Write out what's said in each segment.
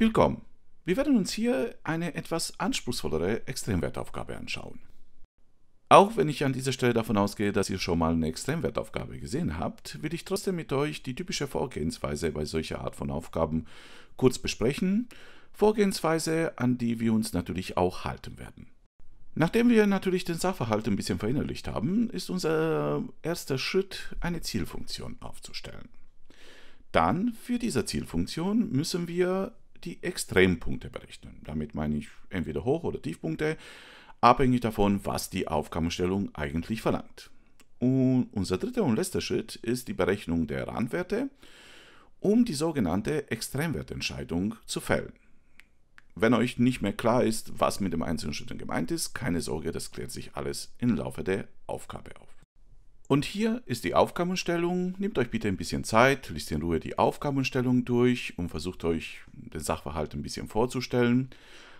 Willkommen! Wir werden uns hier eine etwas anspruchsvollere Extremwertaufgabe anschauen. Auch wenn ich an dieser Stelle davon ausgehe, dass ihr schon mal eine Extremwertaufgabe gesehen habt, will ich trotzdem mit euch die typische Vorgehensweise bei solcher Art von Aufgaben kurz besprechen. Vorgehensweise, an die wir uns natürlich auch halten werden. Nachdem wir natürlich den Sachverhalt ein bisschen verinnerlicht haben, ist unser erster Schritt, eine Zielfunktion aufzustellen. Dann, für diese Zielfunktion, müssen wir die Extrempunkte berechnen. Damit meine ich entweder Hoch- oder Tiefpunkte, abhängig davon, was die Aufgabenstellung eigentlich verlangt. Und unser dritter und letzter Schritt ist die Berechnung der Randwerte, um die sogenannte Extremwertentscheidung zu fällen. Wenn euch nicht mehr klar ist, was mit dem einzelnen Schritten gemeint ist, keine Sorge, das klärt sich alles im Laufe der Aufgabe auf. Und hier ist die Aufgabenstellung. Nehmt euch bitte ein bisschen Zeit, liest in Ruhe die Aufgabenstellung durch und versucht euch den Sachverhalt ein bisschen vorzustellen.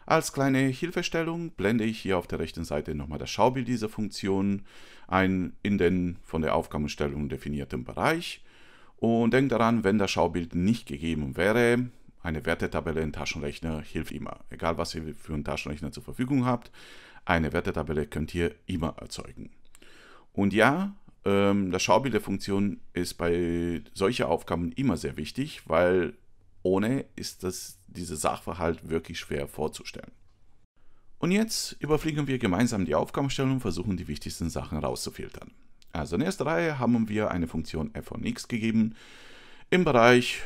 Als kleine Hilfestellung blende ich hier auf der rechten Seite nochmal das Schaubild dieser Funktion ein in den von der Aufgabenstellung definierten Bereich. Und denkt daran, wenn das Schaubild nicht gegeben wäre, eine Wertetabelle im Taschenrechner hilft immer. Egal was ihr für einen Taschenrechner zur Verfügung habt, eine Wertetabelle könnt ihr immer erzeugen. Und ja, ähm, das Schaubild der Funktion ist bei solchen Aufgaben immer sehr wichtig, weil ohne ist das, dieser Sachverhalt wirklich schwer vorzustellen. Und jetzt überfliegen wir gemeinsam die Aufgabenstellung und versuchen die wichtigsten Sachen rauszufiltern. Also in erster Reihe haben wir eine Funktion f von x gegeben im Bereich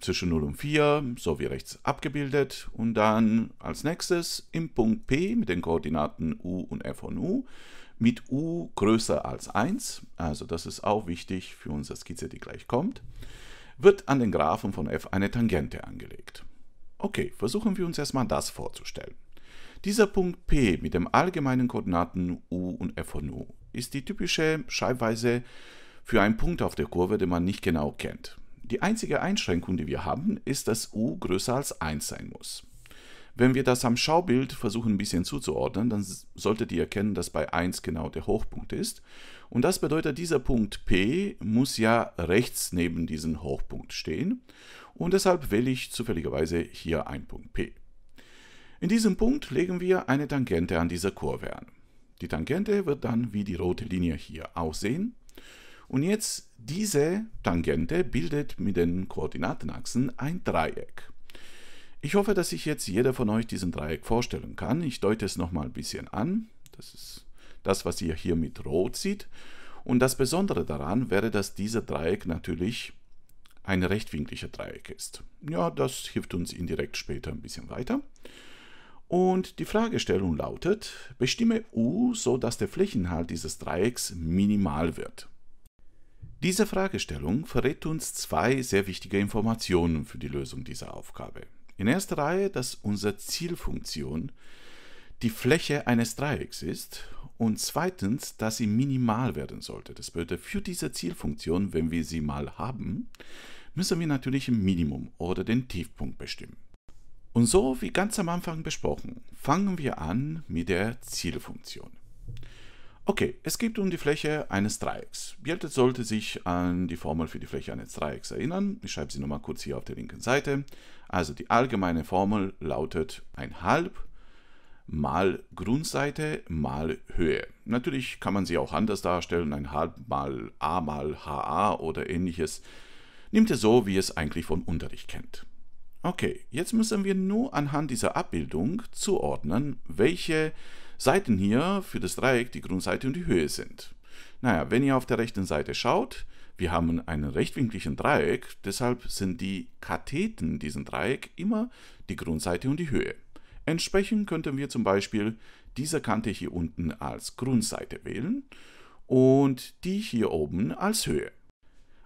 zwischen 0 und 4, so wie rechts abgebildet. Und dann als nächstes im Punkt P mit den Koordinaten u und f von u mit u größer als 1, also das ist auch wichtig für unsere Skizze, die gleich kommt, wird an den Graphen von f eine Tangente angelegt. Okay, versuchen wir uns erstmal das vorzustellen. Dieser Punkt P mit dem allgemeinen Koordinaten u und f von u ist die typische Schreibweise für einen Punkt auf der Kurve, den man nicht genau kennt. Die einzige Einschränkung, die wir haben, ist, dass u größer als 1 sein muss. Wenn wir das am Schaubild versuchen ein bisschen zuzuordnen, dann solltet ihr erkennen, dass bei 1 genau der Hochpunkt ist. Und das bedeutet, dieser Punkt P muss ja rechts neben diesem Hochpunkt stehen. Und deshalb wähle ich zufälligerweise hier einen Punkt P. In diesem Punkt legen wir eine Tangente an dieser Kurve an. Die Tangente wird dann wie die rote Linie hier aussehen. Und jetzt diese Tangente bildet mit den Koordinatenachsen ein Dreieck. Ich hoffe, dass sich jetzt jeder von euch diesen Dreieck vorstellen kann. Ich deute es nochmal ein bisschen an. Das ist das, was ihr hier mit Rot seht. Und das Besondere daran wäre, dass dieser Dreieck natürlich ein rechtwinkliger Dreieck ist. Ja, das hilft uns indirekt später ein bisschen weiter. Und die Fragestellung lautet, bestimme U, so dass der Flächeninhalt dieses Dreiecks minimal wird. Diese Fragestellung verrät uns zwei sehr wichtige Informationen für die Lösung dieser Aufgabe. In erster Reihe, dass unsere Zielfunktion die Fläche eines Dreiecks ist und zweitens, dass sie minimal werden sollte. Das bedeutet, für diese Zielfunktion, wenn wir sie mal haben, müssen wir natürlich ein Minimum oder den Tiefpunkt bestimmen. Und so wie ganz am Anfang besprochen, fangen wir an mit der Zielfunktion. Okay, es geht um die Fläche eines Dreiecks. Jeder sollte sich an die Formel für die Fläche eines Dreiecks erinnern. Ich schreibe sie nochmal kurz hier auf der linken Seite. Also die allgemeine Formel lautet ein halb mal Grundseite mal Höhe. Natürlich kann man sie auch anders darstellen, ein halb mal a mal ha oder ähnliches. Nimmt ihr so, wie ihr es eigentlich vom Unterricht kennt. Okay, jetzt müssen wir nur anhand dieser Abbildung zuordnen, welche Seiten hier für das Dreieck die Grundseite und die Höhe sind. Naja, wenn ihr auf der rechten Seite schaut, wir haben einen rechtwinkligen Dreieck, deshalb sind die Katheten diesem Dreieck immer die Grundseite und die Höhe. Entsprechend könnten wir zum Beispiel diese Kante hier unten als Grundseite wählen und die hier oben als Höhe.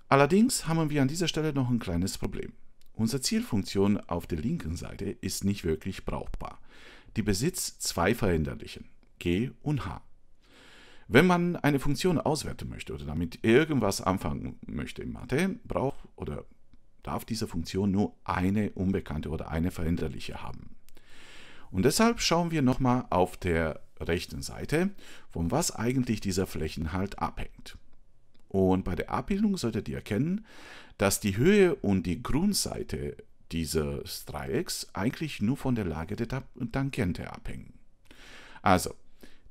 Allerdings haben wir an dieser Stelle noch ein kleines Problem. Unsere Zielfunktion auf der linken Seite ist nicht wirklich brauchbar. Die besitzt zwei Veränderlichen, g und h. Wenn man eine Funktion auswerten möchte oder damit irgendwas anfangen möchte in Mathe, braucht oder darf diese Funktion nur eine unbekannte oder eine veränderliche haben. Und deshalb schauen wir nochmal auf der rechten Seite, von was eigentlich dieser Flächenhalt abhängt. Und bei der Abbildung solltet ihr erkennen, dass die Höhe und die Grundseite dieses Dreiecks eigentlich nur von der Lage der Tangente abhängen. Also,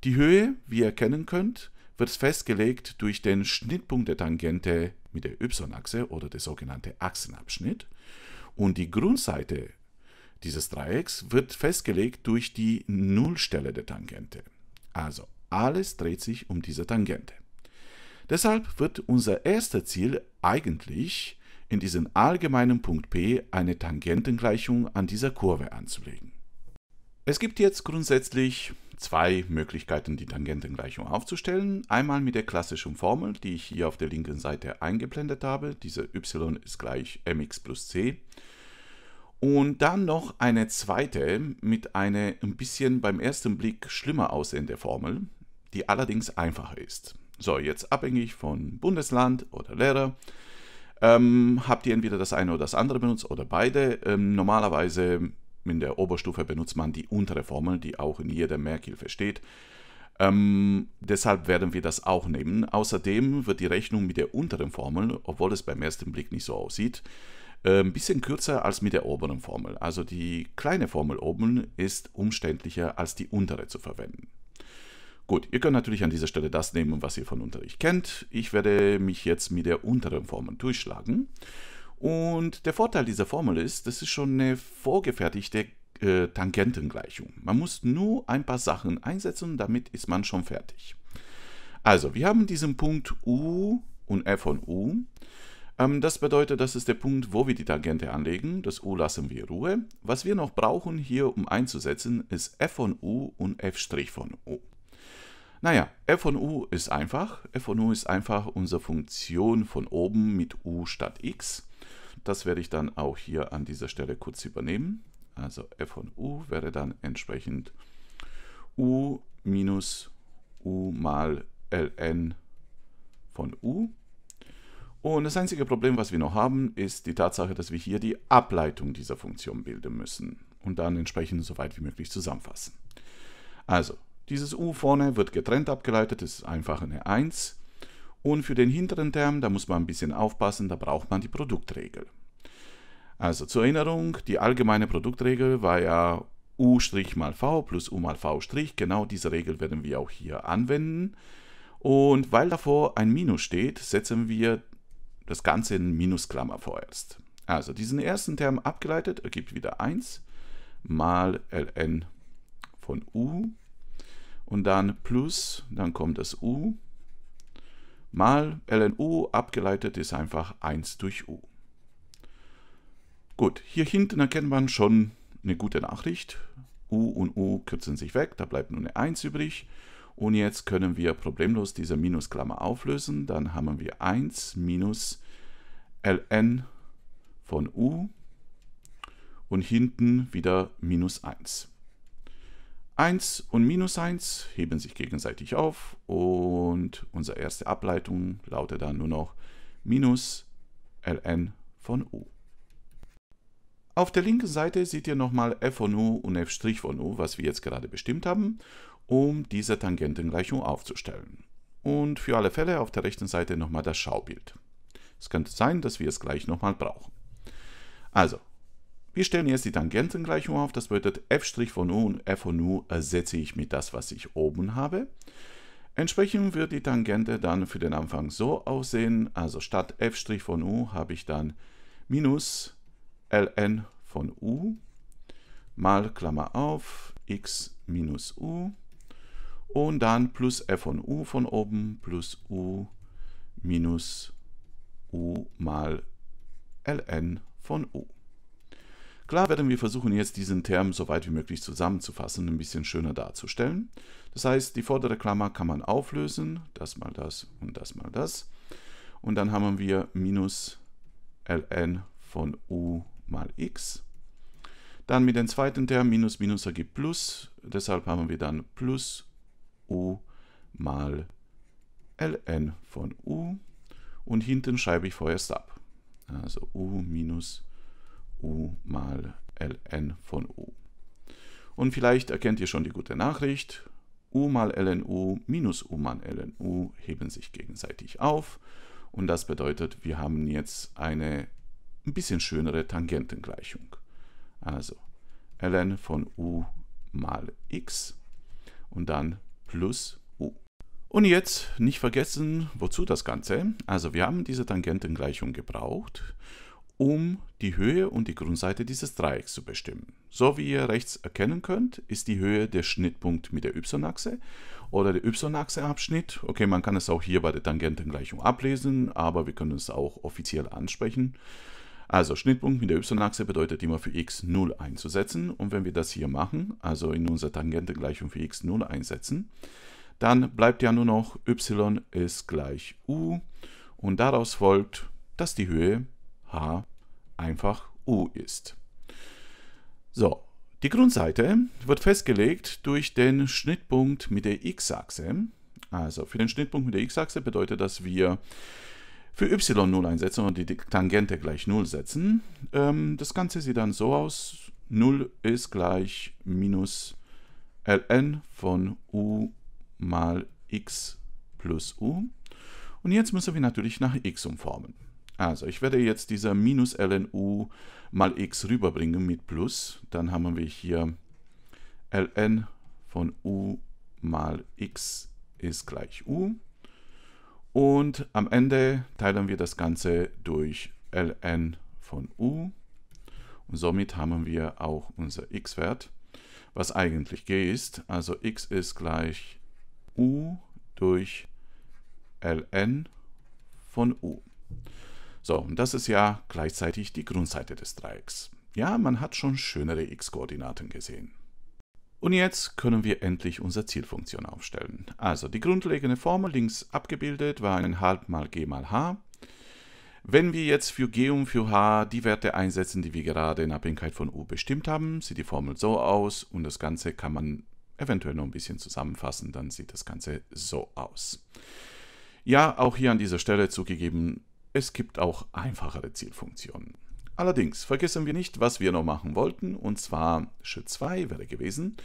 die Höhe, wie ihr erkennen könnt, wird festgelegt durch den Schnittpunkt der Tangente mit der y-Achse oder der sogenannte Achsenabschnitt und die Grundseite dieses Dreiecks wird festgelegt durch die Nullstelle der Tangente. Also alles dreht sich um diese Tangente. Deshalb wird unser erster Ziel eigentlich in diesem allgemeinen Punkt P eine Tangentengleichung an dieser Kurve anzulegen. Es gibt jetzt grundsätzlich zwei Möglichkeiten, die Tangentengleichung aufzustellen. Einmal mit der klassischen Formel, die ich hier auf der linken Seite eingeblendet habe. Diese y ist gleich mx plus c. Und dann noch eine zweite mit einer ein bisschen beim ersten Blick schlimmer aussehende Formel, die allerdings einfacher ist. So, jetzt abhängig von Bundesland oder Lehrer. Ähm, habt ihr entweder das eine oder das andere benutzt oder beide. Ähm, normalerweise in der Oberstufe benutzt man die untere Formel, die auch in jeder Merkhilfe steht. Ähm, deshalb werden wir das auch nehmen. Außerdem wird die Rechnung mit der unteren Formel, obwohl es beim ersten Blick nicht so aussieht, äh, ein bisschen kürzer als mit der oberen Formel. Also die kleine Formel oben ist umständlicher als die untere zu verwenden. Gut, ihr könnt natürlich an dieser Stelle das nehmen, was ihr von Unterricht kennt. Ich werde mich jetzt mit der unteren Formel durchschlagen. Und der Vorteil dieser Formel ist, das ist schon eine vorgefertigte äh, Tangentengleichung. Man muss nur ein paar Sachen einsetzen, damit ist man schon fertig. Also, wir haben diesen Punkt U und F von U. Ähm, das bedeutet, das ist der Punkt, wo wir die Tangente anlegen. Das U lassen wir Ruhe. Was wir noch brauchen hier, um einzusetzen, ist F von U und F' von U. Naja, f von u ist einfach. f von u ist einfach unsere Funktion von oben mit u statt x. Das werde ich dann auch hier an dieser Stelle kurz übernehmen. Also f von u wäre dann entsprechend u minus u mal ln von u. Und das einzige Problem, was wir noch haben, ist die Tatsache, dass wir hier die Ableitung dieser Funktion bilden müssen und dann entsprechend so weit wie möglich zusammenfassen. Also, dieses u vorne wird getrennt abgeleitet, das ist einfach eine 1. Und für den hinteren Term, da muss man ein bisschen aufpassen, da braucht man die Produktregel. Also zur Erinnerung, die allgemeine Produktregel war ja u' mal v plus u mal v'. Genau diese Regel werden wir auch hier anwenden. Und weil davor ein Minus steht, setzen wir das Ganze in Minusklammer vorerst. Also diesen ersten Term abgeleitet ergibt wieder 1 mal ln von u und dann plus, dann kommt das u mal ln u, abgeleitet ist einfach 1 durch u. Gut, hier hinten erkennt man schon eine gute Nachricht. U und U kürzen sich weg, da bleibt nur eine 1 übrig. Und jetzt können wir problemlos diese Minusklammer auflösen. Dann haben wir 1 minus ln von u und hinten wieder minus 1. 1 und minus 1 heben sich gegenseitig auf und unsere erste Ableitung lautet dann nur noch minus ln von u. Auf der linken Seite seht ihr nochmal f von u und f' von u, was wir jetzt gerade bestimmt haben, um diese Tangentengleichung aufzustellen. Und für alle Fälle auf der rechten Seite nochmal das Schaubild. Es könnte sein, dass wir es gleich nochmal brauchen. Also, wir stellen jetzt die Tangentengleichung auf, das bedeutet f' von u und f von u ersetze ich mit das, was ich oben habe. Entsprechend wird die Tangente dann für den Anfang so aussehen, also statt f' von u habe ich dann minus ln von u mal Klammer auf x minus u und dann plus f von u von oben plus u minus u mal ln von u. Klar werden wir versuchen jetzt diesen Term so weit wie möglich zusammenzufassen, ein bisschen schöner darzustellen. Das heißt, die vordere Klammer kann man auflösen, das mal das und das mal das. Und dann haben wir minus ln von u mal x. Dann mit dem zweiten Term minus minus ergibt plus. Deshalb haben wir dann plus u mal ln von u. Und hinten schreibe ich vorerst ab. Also u minus u mal ln von u. Und vielleicht erkennt ihr schon die gute Nachricht. u mal ln u minus u mal ln u heben sich gegenseitig auf. Und das bedeutet, wir haben jetzt eine ein bisschen schönere Tangentengleichung. Also ln von u mal x und dann plus u. Und jetzt nicht vergessen, wozu das Ganze. Also wir haben diese Tangentengleichung gebraucht, um die Höhe und die Grundseite dieses Dreiecks zu bestimmen. So wie ihr rechts erkennen könnt, ist die Höhe der Schnittpunkt mit der y-Achse oder der y-Achse-Abschnitt. Okay, man kann es auch hier bei der Tangentengleichung ablesen, aber wir können es auch offiziell ansprechen. Also Schnittpunkt mit der y-Achse bedeutet immer für x 0 einzusetzen. Und wenn wir das hier machen, also in unserer Tangente-Gleichung für x 0 einsetzen, dann bleibt ja nur noch y ist gleich u. Und daraus folgt, dass die Höhe h einfach u ist. So, die Grundseite wird festgelegt durch den Schnittpunkt mit der x-Achse. Also für den Schnittpunkt mit der x-Achse bedeutet, dass wir für y 0 einsetzen und die Tangente gleich 0 setzen. Ähm, das Ganze sieht dann so aus. 0 ist gleich minus ln von u mal x plus u. Und jetzt müssen wir natürlich nach x umformen. Also ich werde jetzt dieser minus ln u mal x rüberbringen mit plus. Dann haben wir hier ln von u mal x ist gleich u. Und am Ende teilen wir das Ganze durch ln von u. Und somit haben wir auch unser x-Wert, was eigentlich g ist. Also x ist gleich u durch ln von u. So, und das ist ja gleichzeitig die Grundseite des Dreiecks. Ja, man hat schon schönere x-Koordinaten gesehen. Und jetzt können wir endlich unsere Zielfunktion aufstellen. Also die grundlegende Formel links abgebildet war ein halb mal g mal h. Wenn wir jetzt für g und für h die Werte einsetzen, die wir gerade in Abhängigkeit von u bestimmt haben, sieht die Formel so aus und das Ganze kann man eventuell noch ein bisschen zusammenfassen, dann sieht das Ganze so aus. Ja, auch hier an dieser Stelle zugegeben, es gibt auch einfachere Zielfunktionen. Allerdings vergessen wir nicht, was wir noch machen wollten, und zwar Schritt 2 wäre gewesen,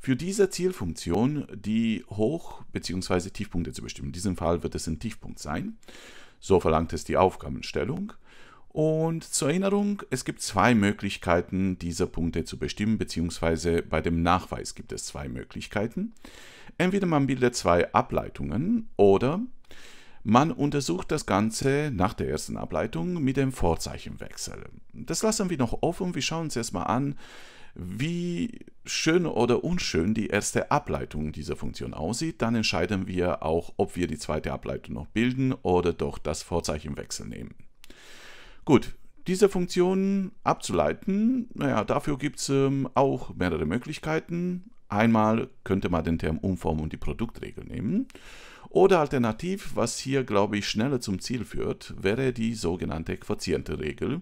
für diese Zielfunktion die Hoch- bzw. Tiefpunkte zu bestimmen. In diesem Fall wird es ein Tiefpunkt sein. So verlangt es die Aufgabenstellung. Und zur Erinnerung, es gibt zwei Möglichkeiten, diese Punkte zu bestimmen, beziehungsweise bei dem Nachweis gibt es zwei Möglichkeiten. Entweder man bildet zwei Ableitungen oder man untersucht das Ganze nach der ersten Ableitung mit dem Vorzeichenwechsel. Das lassen wir noch offen. Wir schauen uns erstmal an, wie schön oder unschön die erste Ableitung dieser Funktion aussieht. Dann entscheiden wir auch, ob wir die zweite Ableitung noch bilden oder doch das Vorzeichenwechsel nehmen. Gut, diese Funktion abzuleiten, naja, dafür gibt es ähm, auch mehrere Möglichkeiten. Einmal könnte man den Term Umform und die Produktregel nehmen. Oder alternativ, was hier glaube ich schneller zum Ziel führt, wäre die sogenannte Quotientenregel,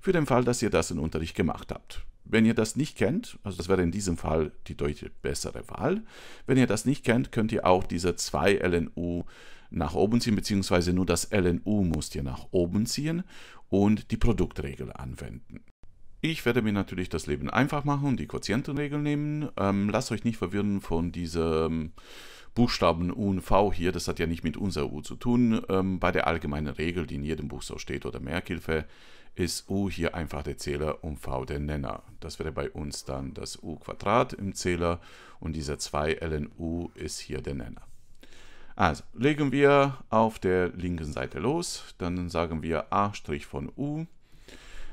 für den Fall, dass ihr das im Unterricht gemacht habt. Wenn ihr das nicht kennt, also das wäre in diesem Fall die deutlich bessere Wahl, wenn ihr das nicht kennt, könnt ihr auch diese 2 LNU nach oben ziehen, beziehungsweise nur das LNU müsst ihr nach oben ziehen und die Produktregel anwenden. Ich werde mir natürlich das Leben einfach machen und die Quotientenregel nehmen. Ähm, lasst euch nicht verwirren von diesem Buchstaben U und V hier. Das hat ja nicht mit unser U zu tun. Ähm, bei der allgemeinen Regel, die in jedem Buch so steht oder Merkhilfe, ist U hier einfach der Zähler und V der Nenner. Das wäre bei uns dann das U-Quadrat im Zähler und dieser 2 ln U ist hier der Nenner. Also, legen wir auf der linken Seite los. Dann sagen wir A' von U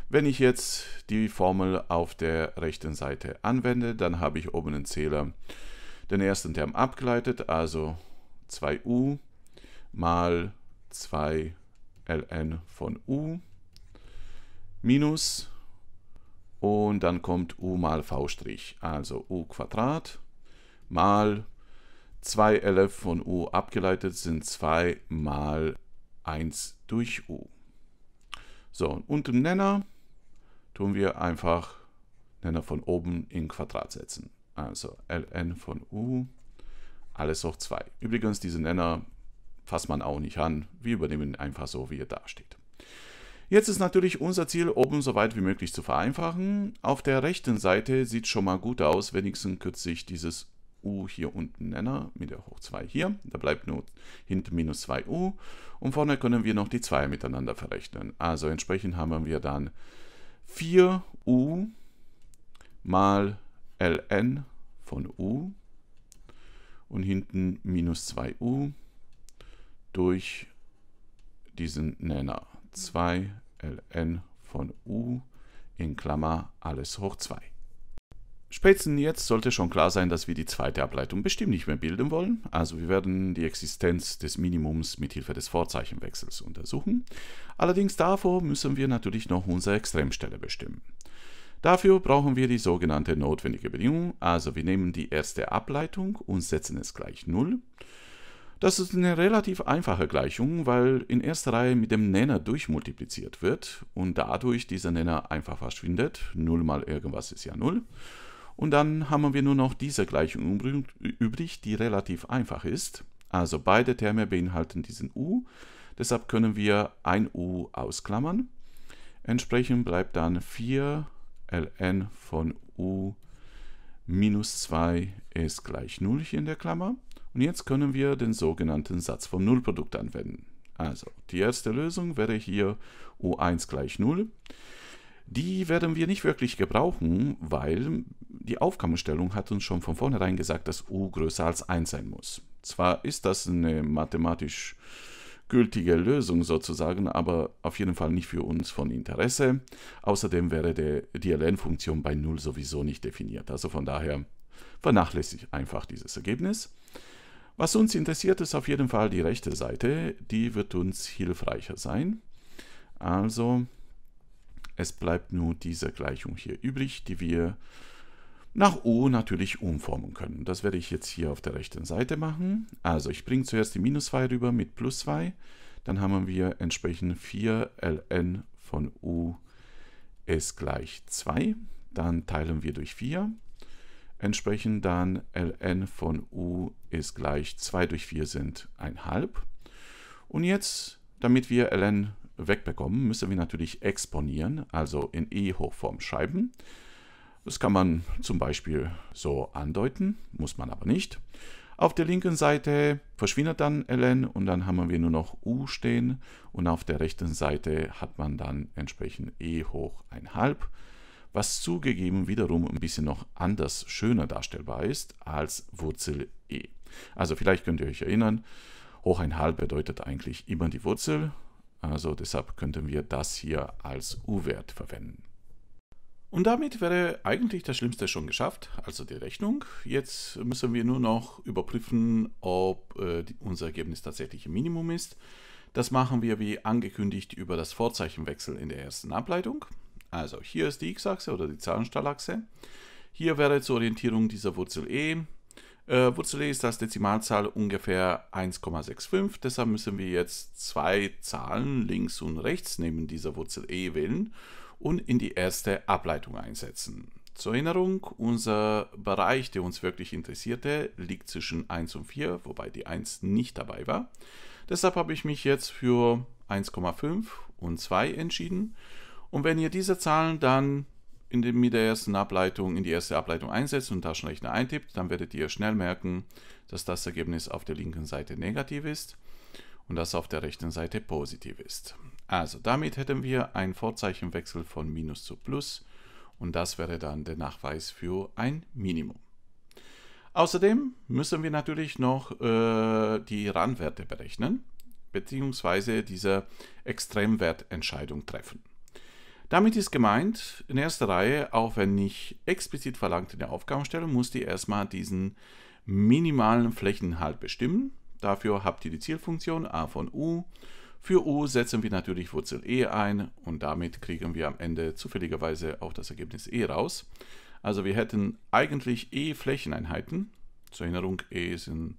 wenn ich jetzt die Formel auf der rechten Seite anwende, dann habe ich oben im Zähler den ersten Term abgeleitet, also 2u mal 2 ln von u minus und dann kommt u mal v', also u Quadrat mal 2 lf von u abgeleitet sind 2 mal 1 durch u. So, und im Nenner tun wir einfach Nenner von oben in Quadrat setzen. Also ln von u, alles hoch 2. Übrigens, diese Nenner fasst man auch nicht an. Wir übernehmen einfach so, wie er dasteht. Jetzt ist natürlich unser Ziel, oben so weit wie möglich zu vereinfachen. Auf der rechten Seite sieht schon mal gut aus, wenigstens kürze ich dieses u hier unten Nenner mit der hoch 2 hier. Da bleibt nur hinten minus 2u und vorne können wir noch die 2 miteinander verrechnen. Also entsprechend haben wir dann 4u mal ln von u und hinten minus 2u durch diesen Nenner 2 ln von u in Klammer alles hoch 2. Spätestens jetzt sollte schon klar sein, dass wir die zweite Ableitung bestimmt nicht mehr bilden wollen. Also wir werden die Existenz des Minimums mit Hilfe des Vorzeichenwechsels untersuchen. Allerdings davor müssen wir natürlich noch unsere Extremstelle bestimmen. Dafür brauchen wir die sogenannte notwendige Bedingung. Also wir nehmen die erste Ableitung und setzen es gleich 0. Das ist eine relativ einfache Gleichung, weil in erster Reihe mit dem Nenner durchmultipliziert wird und dadurch dieser Nenner einfach verschwindet. 0 mal irgendwas ist ja 0. Und dann haben wir nur noch diese Gleichung übrig, die relativ einfach ist. Also beide Terme beinhalten diesen u. Deshalb können wir ein u ausklammern. Entsprechend bleibt dann 4 ln von u minus 2 ist gleich 0 hier in der Klammer. Und jetzt können wir den sogenannten Satz vom Nullprodukt anwenden. Also die erste Lösung wäre hier u1 gleich 0. Die werden wir nicht wirklich gebrauchen, weil die Aufgabenstellung hat uns schon von vornherein gesagt, dass u größer als 1 sein muss. Zwar ist das eine mathematisch gültige Lösung sozusagen, aber auf jeden Fall nicht für uns von Interesse. Außerdem wäre der, die ln-Funktion bei 0 sowieso nicht definiert. Also von daher vernachlässige ich einfach dieses Ergebnis. Was uns interessiert, ist auf jeden Fall die rechte Seite. Die wird uns hilfreicher sein. Also es bleibt nur diese Gleichung hier übrig, die wir nach O natürlich umformen können. Das werde ich jetzt hier auf der rechten Seite machen. Also ich bringe zuerst die minus 2 rüber mit plus 2. Dann haben wir entsprechend 4 ln von U ist gleich 2. Dann teilen wir durch 4. Entsprechend dann ln von U ist gleich 2 durch 4 sind 1,5. Und jetzt, damit wir ln wegbekommen, müssen wir natürlich exponieren, also in E-Hochform schreiben. Das kann man zum Beispiel so andeuten, muss man aber nicht. Auf der linken Seite verschwindet dann ln und dann haben wir nur noch u stehen und auf der rechten Seite hat man dann entsprechend e hoch ein halb, was zugegeben wiederum ein bisschen noch anders schöner darstellbar ist als Wurzel e. Also vielleicht könnt ihr euch erinnern, hoch ein halb bedeutet eigentlich immer die Wurzel, also deshalb könnten wir das hier als u-Wert verwenden. Und damit wäre eigentlich das Schlimmste schon geschafft, also die Rechnung. Jetzt müssen wir nur noch überprüfen, ob äh, unser Ergebnis tatsächlich im Minimum ist. Das machen wir wie angekündigt über das Vorzeichenwechsel in der ersten Ableitung. Also hier ist die x-Achse oder die Zahlenstallachse. Hier wäre zur Orientierung dieser Wurzel e. Äh, Wurzel e ist als Dezimalzahl ungefähr 1,65, deshalb müssen wir jetzt zwei Zahlen links und rechts neben dieser Wurzel e wählen und in die erste Ableitung einsetzen. Zur Erinnerung, unser Bereich, der uns wirklich interessierte, liegt zwischen 1 und 4, wobei die 1 nicht dabei war. Deshalb habe ich mich jetzt für 1,5 und 2 entschieden. Und wenn ihr diese Zahlen dann in den, mit der ersten Ableitung in die erste Ableitung einsetzt und Taschenrechner eintippt, dann werdet ihr schnell merken, dass das Ergebnis auf der linken Seite negativ ist und das auf der rechten Seite positiv ist. Also damit hätten wir einen Vorzeichenwechsel von Minus zu Plus und das wäre dann der Nachweis für ein Minimum. Außerdem müssen wir natürlich noch äh, die Randwerte berechnen beziehungsweise diese Extremwertentscheidung treffen. Damit ist gemeint, in erster Reihe, auch wenn nicht explizit verlangt in der Aufgabenstellung, muss die erstmal diesen minimalen Flächenhalt bestimmen. Dafür habt ihr die Zielfunktion a von u für U setzen wir natürlich Wurzel e ein und damit kriegen wir am Ende zufälligerweise auch das Ergebnis e raus. Also wir hätten eigentlich e Flächeneinheiten. Zur Erinnerung, e sind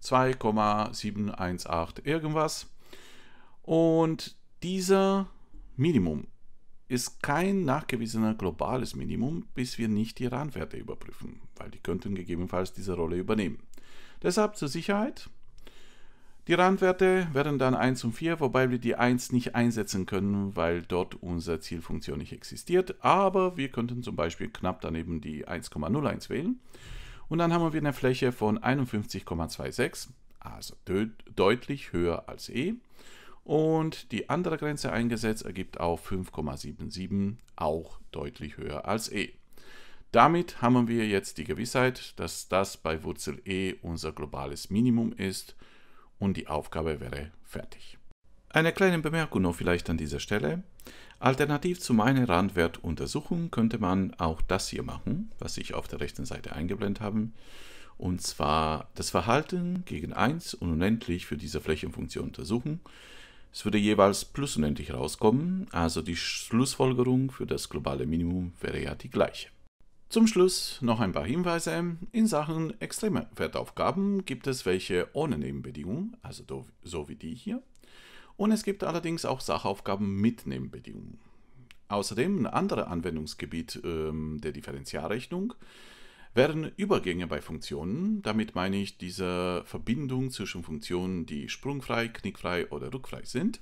2,718 irgendwas. Und dieser Minimum ist kein nachgewiesener globales Minimum, bis wir nicht die Randwerte überprüfen, weil die könnten gegebenenfalls diese Rolle übernehmen. Deshalb zur Sicherheit die Randwerte werden dann 1 und 4, wobei wir die 1 nicht einsetzen können, weil dort unsere Zielfunktion nicht existiert. Aber wir könnten zum Beispiel knapp daneben die 1,01 wählen. Und dann haben wir eine Fläche von 51,26, also deutlich höher als E. Und die andere Grenze eingesetzt ergibt auch 5,77, auch deutlich höher als E. Damit haben wir jetzt die Gewissheit, dass das bei Wurzel E unser globales Minimum ist und die Aufgabe wäre fertig. Eine kleine Bemerkung noch vielleicht an dieser Stelle. Alternativ zu meiner Randwertuntersuchung könnte man auch das hier machen, was ich auf der rechten Seite eingeblendet habe. Und zwar das Verhalten gegen 1 und unendlich für diese Flächenfunktion untersuchen. Es würde jeweils plus unendlich rauskommen, also die Schlussfolgerung für das globale Minimum wäre ja die gleiche. Zum Schluss noch ein paar Hinweise. In Sachen extreme Wertaufgaben gibt es welche ohne Nebenbedingungen, also so wie die hier. Und es gibt allerdings auch Sachaufgaben mit Nebenbedingungen. Außerdem ein anderes Anwendungsgebiet ähm, der Differentialrechnung wären Übergänge bei Funktionen. Damit meine ich diese Verbindung zwischen Funktionen, die sprungfrei, knickfrei oder rückfrei sind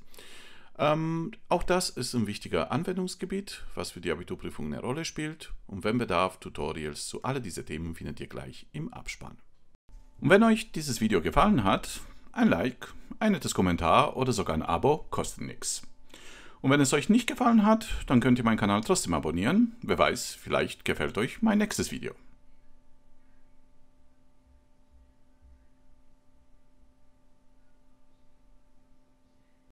ähm, auch das ist ein wichtiger Anwendungsgebiet, was für die Abiturprüfung eine Rolle spielt. Und wenn Bedarf, Tutorials zu all diese Themen findet ihr gleich im Abspann. Und wenn euch dieses Video gefallen hat, ein Like, ein nettes Kommentar oder sogar ein Abo kostet nichts. Und wenn es euch nicht gefallen hat, dann könnt ihr meinen Kanal trotzdem abonnieren. Wer weiß, vielleicht gefällt euch mein nächstes Video.